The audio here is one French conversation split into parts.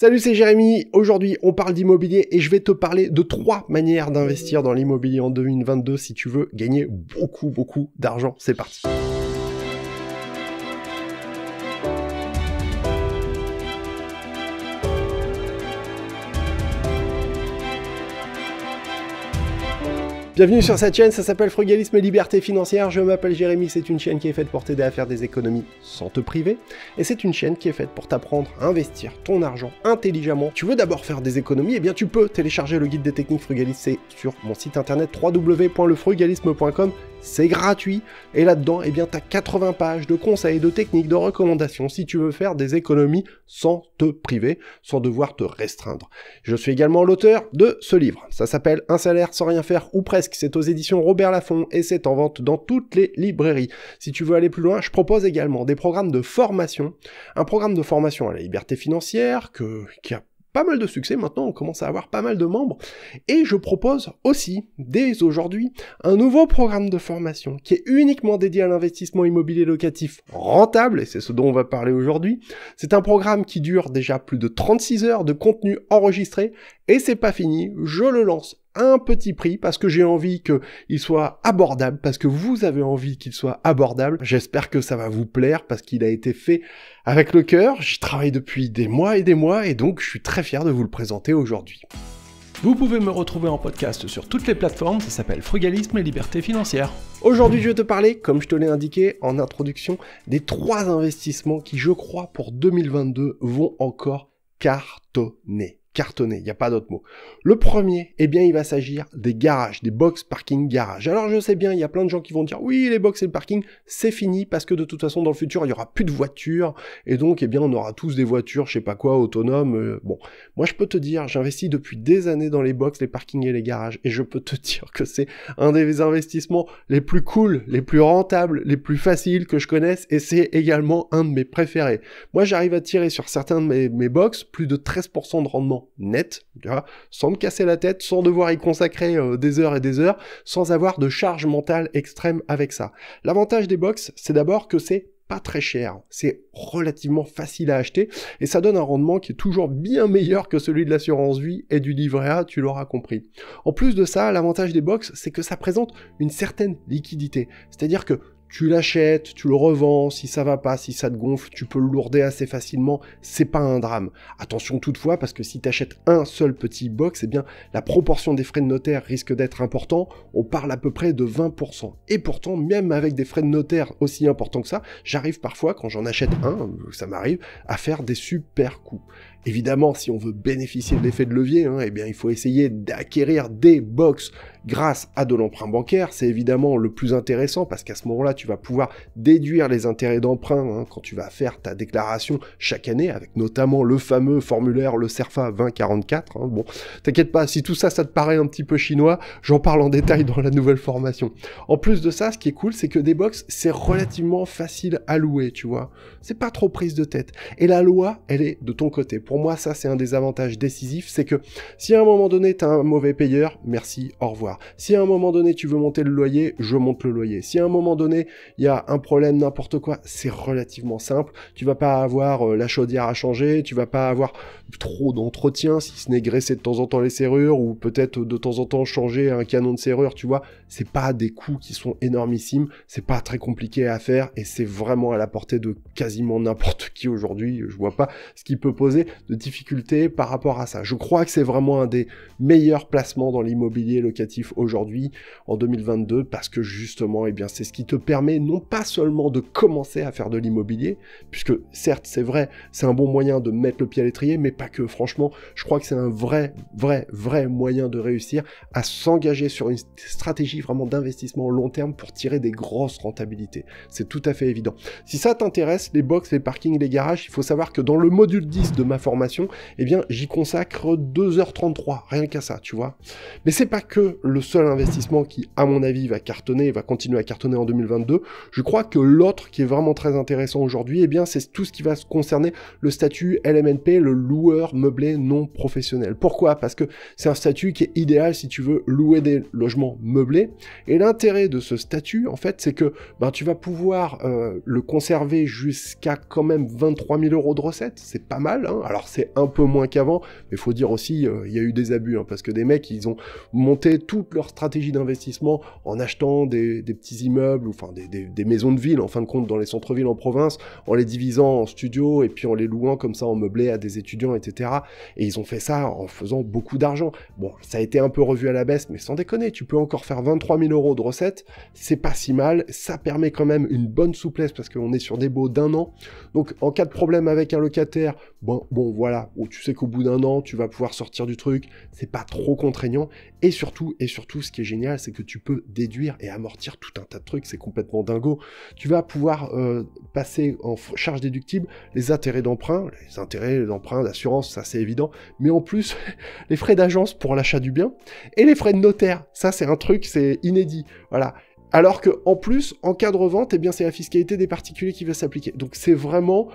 Salut, c'est Jérémy. Aujourd'hui, on parle d'immobilier et je vais te parler de trois manières d'investir dans l'immobilier en 2022 si tu veux gagner beaucoup, beaucoup d'argent. C'est parti. Bienvenue sur cette chaîne, ça s'appelle Frugalisme et Liberté Financière. Je m'appelle Jérémy, c'est une chaîne qui est faite pour t'aider à faire des économies sans te priver. Et c'est une chaîne qui est faite pour t'apprendre à investir ton argent intelligemment. Tu veux d'abord faire des économies Eh bien, tu peux télécharger le guide des techniques frugalistes sur mon site internet www.lefrugalisme.com c'est gratuit, et là-dedans, eh bien, as 80 pages de conseils, de techniques, de recommandations si tu veux faire des économies sans te priver, sans devoir te restreindre. Je suis également l'auteur de ce livre. Ça s'appelle Un salaire sans rien faire ou presque. C'est aux éditions Robert Laffont et c'est en vente dans toutes les librairies. Si tu veux aller plus loin, je propose également des programmes de formation. Un programme de formation à la liberté financière que, qui a pas mal de succès. Maintenant, on commence à avoir pas mal de membres. Et je propose aussi, dès aujourd'hui, un nouveau programme de formation qui est uniquement dédié à l'investissement immobilier locatif rentable, et c'est ce dont on va parler aujourd'hui. C'est un programme qui dure déjà plus de 36 heures de contenu enregistré, et c'est pas fini. Je le lance un petit prix parce que j'ai envie qu'il soit abordable, parce que vous avez envie qu'il soit abordable. J'espère que ça va vous plaire parce qu'il a été fait avec le cœur. J'y travaille depuis des mois et des mois et donc je suis très fier de vous le présenter aujourd'hui. Vous pouvez me retrouver en podcast sur toutes les plateformes, ça s'appelle Frugalisme et Liberté Financière. Aujourd'hui, je vais te parler, comme je te l'ai indiqué en introduction, des trois investissements qui, je crois, pour 2022 vont encore cartonner cartonner, il n'y a pas d'autre mot. Le premier, eh bien, il va s'agir des garages, des box parking garage. Alors je sais bien, il y a plein de gens qui vont dire oui, les box et le parking, c'est fini parce que de toute façon dans le futur, il y aura plus de voitures et donc eh bien, on aura tous des voitures, je sais pas quoi, autonomes. Euh, bon, moi je peux te dire, j'investis depuis des années dans les box, les parkings et les garages et je peux te dire que c'est un des investissements les plus cool, les plus rentables, les plus faciles que je connaisse et c'est également un de mes préférés. Moi, j'arrive à tirer sur certains de mes, mes box plus de 13% de rendement net, sans me casser la tête, sans devoir y consacrer euh, des heures et des heures, sans avoir de charge mentale extrême avec ça. L'avantage des box, c'est d'abord que c'est pas très cher, c'est relativement facile à acheter et ça donne un rendement qui est toujours bien meilleur que celui de l'assurance vie et du livret A, tu l'auras compris. En plus de ça, l'avantage des box, c'est que ça présente une certaine liquidité, c'est-à-dire que tu l'achètes, tu le revends, si ça va pas, si ça te gonfle, tu peux le lourder assez facilement, c'est pas un drame. Attention toutefois, parce que si tu achètes un seul petit box, eh bien, la proportion des frais de notaire risque d'être important, on parle à peu près de 20%. Et pourtant, même avec des frais de notaire aussi importants que ça, j'arrive parfois, quand j'en achète un, ça m'arrive, à faire des super coups. Évidemment, si on veut bénéficier de l'effet de levier, hein, eh bien, il faut essayer d'acquérir des box grâce à de l'emprunt bancaire. C'est évidemment le plus intéressant parce qu'à ce moment-là, tu vas pouvoir déduire les intérêts d'emprunt hein, quand tu vas faire ta déclaration chaque année, avec notamment le fameux formulaire, le CERFA 2044. Hein. Bon, t'inquiète pas, si tout ça, ça te paraît un petit peu chinois, j'en parle en détail dans la nouvelle formation. En plus de ça, ce qui est cool, c'est que des box, c'est relativement facile à louer, tu vois. C'est pas trop prise de tête. Et la loi, elle est de ton côté pour moi, ça, c'est un des avantages décisifs, c'est que si à un moment donné, tu as un mauvais payeur, merci, au revoir. Si à un moment donné, tu veux monter le loyer, je monte le loyer. Si à un moment donné, il y a un problème, n'importe quoi, c'est relativement simple. Tu vas pas avoir euh, la chaudière à changer, tu vas pas avoir trop d'entretien, si ce n'est graisser de temps en temps les serrures ou peut-être euh, de temps en temps changer un canon de serrure, tu vois. C'est pas des coûts qui sont énormissimes, c'est pas très compliqué à faire et c'est vraiment à la portée de quasiment n'importe qui aujourd'hui. Je vois pas ce qui peut poser de difficultés par rapport à ça. Je crois que c'est vraiment un des meilleurs placements dans l'immobilier locatif aujourd'hui, en 2022, parce que justement, et eh bien, c'est ce qui te permet non pas seulement de commencer à faire de l'immobilier, puisque certes, c'est vrai, c'est un bon moyen de mettre le pied à l'étrier, mais pas que. Franchement, je crois que c'est un vrai, vrai, vrai moyen de réussir à s'engager sur une stratégie vraiment d'investissement long terme pour tirer des grosses rentabilités. C'est tout à fait évident. Si ça t'intéresse, les box, les parkings, les garages, il faut savoir que dans le module 10 de ma formation, et eh bien j'y consacre 2h33, rien qu'à ça, tu vois. Mais c'est pas que le seul investissement qui, à mon avis, va cartonner va continuer à cartonner en 2022. Je crois que l'autre qui est vraiment très intéressant aujourd'hui, et eh bien c'est tout ce qui va se concerner le statut LMNP, le loueur meublé non professionnel. Pourquoi Parce que c'est un statut qui est idéal si tu veux louer des logements meublés. Et l'intérêt de ce statut, en fait, c'est que ben, tu vas pouvoir euh, le conserver jusqu'à quand même 23 000 euros de recettes. C'est pas mal. Hein. Alors c'est un peu moins qu'avant, mais il faut dire aussi, euh, il y a eu des abus, hein, parce que des mecs, ils ont monté toute leur stratégie d'investissement en achetant des, petits immeubles, ou enfin des, maisons de ville, en fin de compte, dans les centres-villes en province, en les divisant en studios, et puis en les louant comme ça en meublé à des étudiants, etc. Et ils ont fait ça en faisant beaucoup d'argent. Bon, ça a été un peu revu à la baisse, mais sans déconner, tu peux encore faire 23 000 euros de recettes, c'est pas si mal, ça permet quand même une bonne souplesse, parce qu'on est sur des baux d'un an. Donc en cas de problème avec un locataire, Bon, voilà, où tu sais qu'au bout d'un an, tu vas pouvoir sortir du truc, c'est pas trop contraignant. Et surtout, et surtout, ce qui est génial, c'est que tu peux déduire et amortir tout un tas de trucs, c'est complètement dingo. Tu vas pouvoir euh, passer en charge déductible les intérêts d'emprunt, les intérêts d'emprunt, d'assurance, ça c'est évident, mais en plus, les frais d'agence pour l'achat du bien et les frais de notaire. Ça, c'est un truc, c'est inédit. Voilà. Alors que, en plus, en cas de revente, eh bien, c'est la fiscalité des particuliers qui va s'appliquer. Donc, c'est vraiment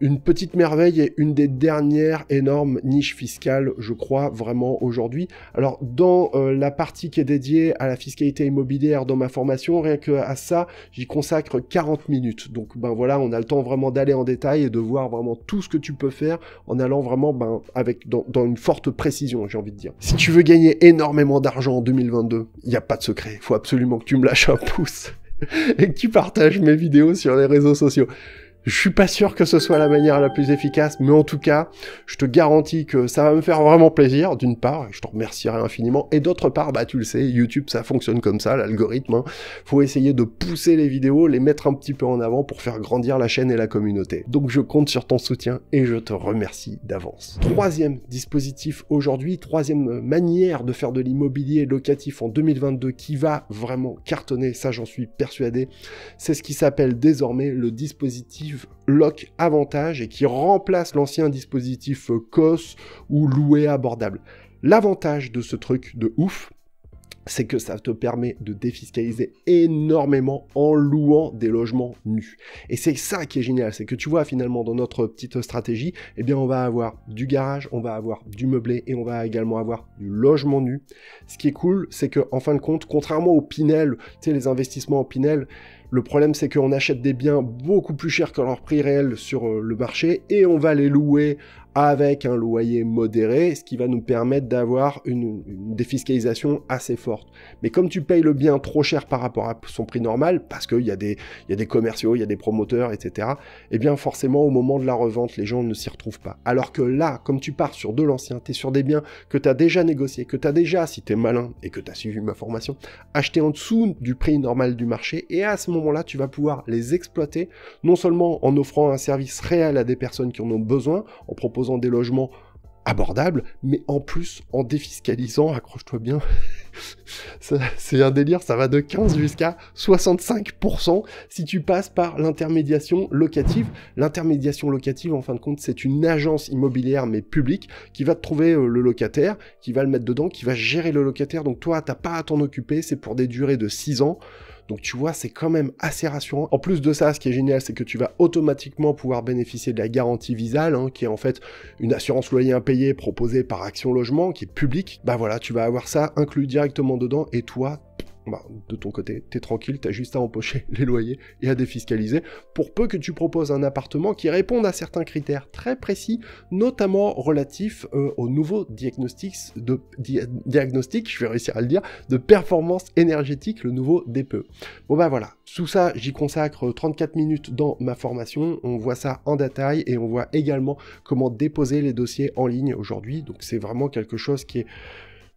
une petite merveille et une des dernières énormes niches fiscales, je crois, vraiment aujourd'hui. Alors, dans euh, la partie qui est dédiée à la fiscalité immobilière dans ma formation, rien que à ça, j'y consacre 40 minutes. Donc, ben voilà, on a le temps vraiment d'aller en détail et de voir vraiment tout ce que tu peux faire en allant vraiment, ben, avec, dans, dans une forte précision, j'ai envie de dire. Si tu veux gagner énormément d'argent en 2022, il n'y a pas de secret. Il faut absolument que tu me lâches un pouce et que tu partages mes vidéos sur les réseaux sociaux. Je suis pas sûr que ce soit la manière la plus efficace, mais en tout cas, je te garantis que ça va me faire vraiment plaisir, d'une part, et je te remercierai infiniment, et d'autre part, bah tu le sais, YouTube ça fonctionne comme ça, l'algorithme, hein. faut essayer de pousser les vidéos, les mettre un petit peu en avant pour faire grandir la chaîne et la communauté. Donc je compte sur ton soutien et je te remercie d'avance. Troisième dispositif aujourd'hui, troisième manière de faire de l'immobilier locatif en 2022 qui va vraiment cartonner, ça j'en suis persuadé, c'est ce qui s'appelle désormais le dispositif lock avantage et qui remplace l'ancien dispositif euh, COS ou loué abordable. L'avantage de ce truc de ouf, c'est que ça te permet de défiscaliser énormément en louant des logements nus. Et c'est ça qui est génial, c'est que tu vois finalement dans notre petite stratégie, eh bien on va avoir du garage, on va avoir du meublé et on va également avoir du logement nu. Ce qui est cool, c'est que en fin de compte, contrairement au Pinel, tu sais les investissements en Pinel, le problème, c'est qu'on achète des biens beaucoup plus chers que leur prix réel sur euh, le marché et on va les louer avec un loyer modéré, ce qui va nous permettre d'avoir une, défiscalisation assez forte. Mais comme tu payes le bien trop cher par rapport à son prix normal, parce qu'il y, a des, y a des commerciaux, il y a des promoteurs, etc., eh bien forcément au moment de la revente, les gens ne s'y retrouvent pas. Alors que là, comme tu pars sur de l'ancien, es sur des biens que tu as déjà négociés, que tu as déjà, si tu es malin et que tu as suivi ma formation, acheté en dessous du prix normal du marché, et à ce moment-là, tu vas pouvoir les exploiter, non seulement en offrant un service réel à des personnes qui en ont besoin, en proposant des logements abordables mais en plus en défiscalisant, accroche-toi bien, c'est un délire, ça va de 15 jusqu'à 65% si tu passes par l'intermédiation locative. L'intermédiation locative, en fin de compte, c'est une agence immobilière mais publique qui va te trouver euh, le locataire, qui va le mettre dedans, qui va gérer le locataire. Donc toi, t'as pas à t'en occuper, c'est pour des durées de 6 ans. Donc tu vois, c'est quand même assez rassurant. En plus de ça, ce qui est génial, c'est que tu vas automatiquement pouvoir bénéficier de la garantie visale, hein, qui est en fait une assurance loyer impayé proposée par Action Logement, qui est publique. Bah voilà, tu vas avoir ça inclus directement dedans et toi, bah, de ton côté, t'es tranquille, t'as juste à empocher les loyers et à défiscaliser, pour peu que tu proposes un appartement qui réponde à certains critères très précis, notamment relatifs euh, au nouveau nouveaux diagnostics diagnostic, je vais réussir à le dire, de performance énergétique, le nouveau DPE. Bon bah voilà, sous ça, j'y consacre 34 minutes dans ma formation, on voit ça en détail et on voit également comment déposer les dossiers en ligne aujourd'hui, donc c'est vraiment quelque chose qui est,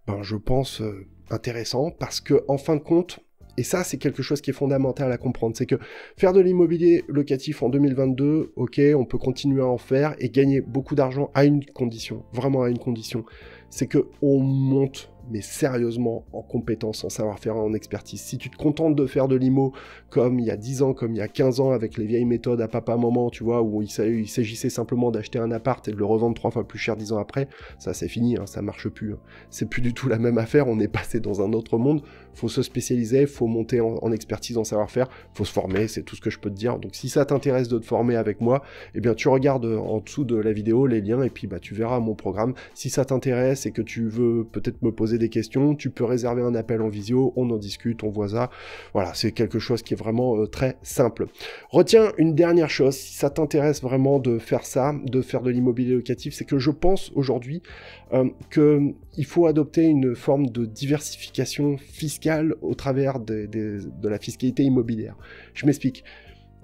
ben, je pense... Euh, intéressant parce que en fin de compte, et ça, c'est quelque chose qui est fondamental à comprendre. C'est que faire de l'immobilier locatif en 2022, ok, on peut continuer à en faire et gagner beaucoup d'argent à une condition, vraiment à une condition. C'est que on monte mais sérieusement en compétences, en savoir-faire, en expertise. Si tu te contentes de faire de l'IMO comme il y a 10 ans, comme il y a 15 ans, avec les vieilles méthodes à papa-maman, tu vois, où il s'agissait simplement d'acheter un appart et de le revendre trois fois plus cher 10 ans après, ça c'est fini, hein, ça marche plus. Hein. C'est plus du tout la même affaire, on est passé dans un autre monde, faut se spécialiser, faut monter en, expertise, en savoir-faire, faut se former, c'est tout ce que je peux te dire. Donc si ça t'intéresse de te former avec moi, eh bien tu regardes en dessous de la vidéo les liens et puis bah, tu verras mon programme. Si ça t'intéresse et que tu veux peut-être me poser des questions, tu peux réserver un appel en visio, on en discute, on voit ça. Voilà, c'est quelque chose qui est vraiment euh, très simple. Retiens une dernière chose, si ça t'intéresse vraiment de faire ça, de faire de l'immobilier locatif, c'est que je pense aujourd'hui euh, qu'il euh, faut adopter une forme de diversification fiscale au travers de la fiscalité immobilière. Je m'explique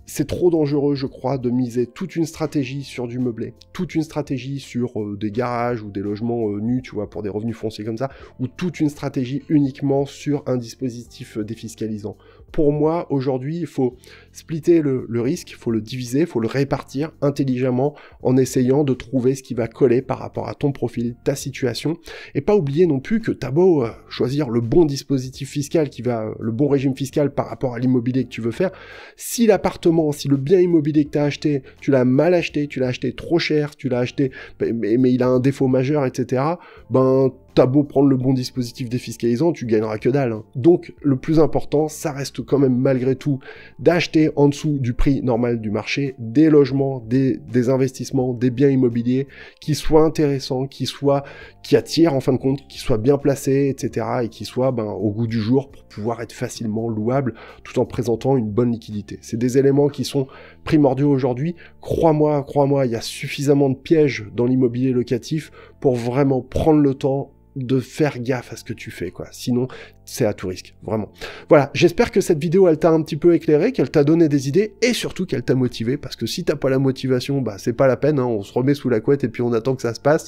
c'est trop dangereux, je crois, de miser toute une stratégie sur du meublé, toute une stratégie sur euh, des garages ou des logements euh, nus, tu vois, pour des revenus fonciers comme ça, ou toute une stratégie uniquement sur un dispositif euh, défiscalisant pour moi, aujourd'hui, il faut splitter le, risque, il faut le diviser, il faut le répartir intelligemment en essayant de trouver ce qui va coller par rapport à ton profil, ta situation. Et pas oublier non plus que t'as beau euh, choisir le bon dispositif fiscal qui va, euh, le bon régime fiscal par rapport à l'immobilier que tu veux faire, si l'appartement, si le bien immobilier que tu as acheté, tu l'as mal acheté, tu l'as acheté trop cher, tu l'as acheté, mais, mais il a un défaut majeur, etc., ben t'as beau prendre le bon dispositif défiscalisant, tu gagneras que dalle. Hein. Donc le plus important, ça reste quand même malgré tout d'acheter en dessous du prix normal du marché des logements, des, investissements, des biens immobiliers qui soient intéressants, qui soient qui attirent en fin de compte, qui soient bien placés, etc. et qui soient ben, au goût du jour pour pouvoir être facilement louables tout en présentant une bonne liquidité. C'est des éléments qui sont primordiaux aujourd'hui. Crois-moi, crois-moi, il y a suffisamment de pièges dans l'immobilier locatif pour vraiment prendre le temps de faire gaffe à ce que tu fais, quoi. Sinon, c'est à tout risque, vraiment. Voilà, j'espère que cette vidéo, elle t'a un petit peu éclairé, qu'elle t'a donné des idées, et surtout qu'elle t'a motivé, parce que si t'as pas la motivation, bah c'est pas la peine, hein. on se remet sous la couette et puis on attend que ça se passe.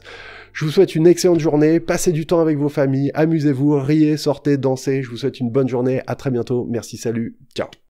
Je vous souhaite une excellente journée, passez du temps avec vos familles, amusez-vous, riez, sortez, dansez, je vous souhaite une bonne journée, à très bientôt, merci, salut, ciao